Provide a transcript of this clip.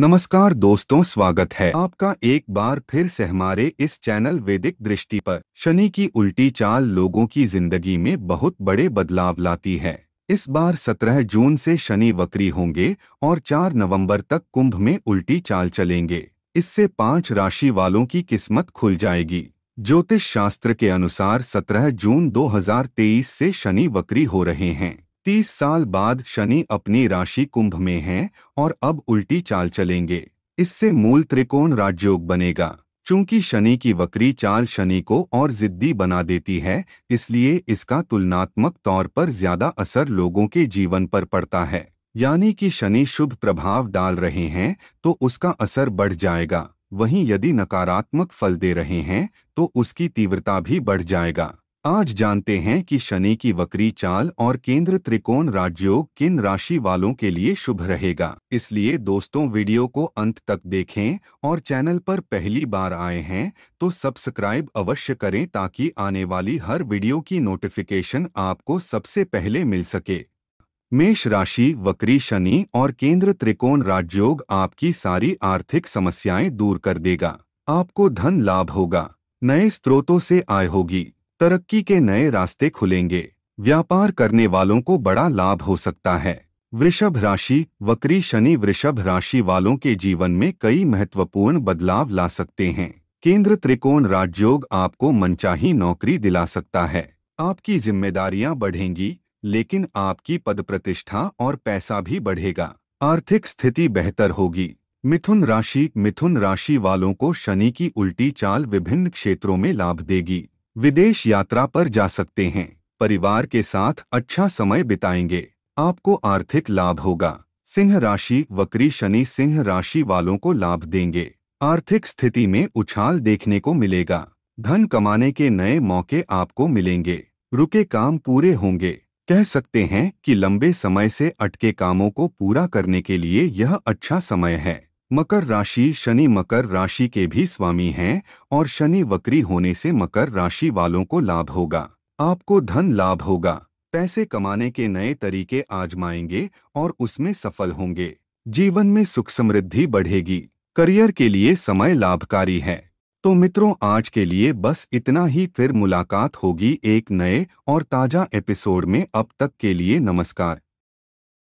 नमस्कार दोस्तों स्वागत है आपका एक बार फिर से हमारे इस चैनल वैदिक दृष्टि पर शनि की उल्टी चाल लोगों की जिंदगी में बहुत बड़े बदलाव लाती है इस बार 17 जून से शनि वक्री होंगे और 4 नवंबर तक कुंभ में उल्टी चाल चलेंगे इससे पांच राशि वालों की किस्मत खुल जाएगी ज्योतिष शास्त्र के अनुसार सत्रह जून दो से शनि वक्री हो रहे हैं तीस साल बाद शनि अपनी राशि कुंभ में हैं और अब उल्टी चाल चलेंगे इससे मूल त्रिकोण राजयोग बनेगा चूंकि शनि की वक्री चाल शनि को और जिद्दी बना देती है इसलिए इसका तुलनात्मक तौर पर ज्यादा असर लोगों के जीवन पर पड़ता है यानी कि शनि शुभ प्रभाव डाल रहे हैं तो उसका असर बढ़ जाएगा वहीं यदि नकारात्मक फल दे रहे हैं तो उसकी तीव्रता भी बढ़ जाएगा आज जानते हैं कि शनि की वक्री चाल और केंद्र त्रिकोण राज्योग किन राशि वालों के लिए शुभ रहेगा इसलिए दोस्तों वीडियो को अंत तक देखें और चैनल पर पहली बार आए हैं तो सब्सक्राइब अवश्य करें ताकि आने वाली हर वीडियो की नोटिफिकेशन आपको सबसे पहले मिल सके मेष राशि वक्री शनि और केंद्र त्रिकोण राजयोग आपकी सारी आर्थिक समस्याएं दूर कर देगा आपको धन लाभ होगा नए स्रोतों से आय होगी तरक्की के नए रास्ते खुलेंगे व्यापार करने वालों को बड़ा लाभ हो सकता है वृषभ राशि वक्री शनि वृषभ राशि वालों के जीवन में कई महत्वपूर्ण बदलाव ला सकते हैं केंद्र त्रिकोण राजयोग आपको मनचाही नौकरी दिला सकता है आपकी जिम्मेदारियां बढ़ेंगी लेकिन आपकी पद प्रतिष्ठा और पैसा भी बढ़ेगा आर्थिक स्थिति बेहतर होगी मिथुन राशि मिथुन राशि वालों को शनि की उल्टी चाल विभिन्न क्षेत्रों में लाभ देगी विदेश यात्रा पर जा सकते हैं परिवार के साथ अच्छा समय बिताएंगे आपको आर्थिक लाभ होगा सिंह राशि वक्री शनि सिंह राशि वालों को लाभ देंगे आर्थिक स्थिति में उछाल देखने को मिलेगा धन कमाने के नए मौके आपको मिलेंगे रुके काम पूरे होंगे कह सकते हैं कि लंबे समय से अटके कामों को पूरा करने के लिए यह अच्छा समय है मकर राशि शनि मकर राशि के भी स्वामी हैं और शनि वक्री होने से मकर राशि वालों को लाभ होगा आपको धन लाभ होगा पैसे कमाने के नए तरीके आजमाएंगे और उसमें सफल होंगे जीवन में सुख समृद्धि बढ़ेगी करियर के लिए समय लाभकारी है तो मित्रों आज के लिए बस इतना ही फिर मुलाकात होगी एक नए और ताज़ा एपिसोड में अब तक के लिए नमस्कार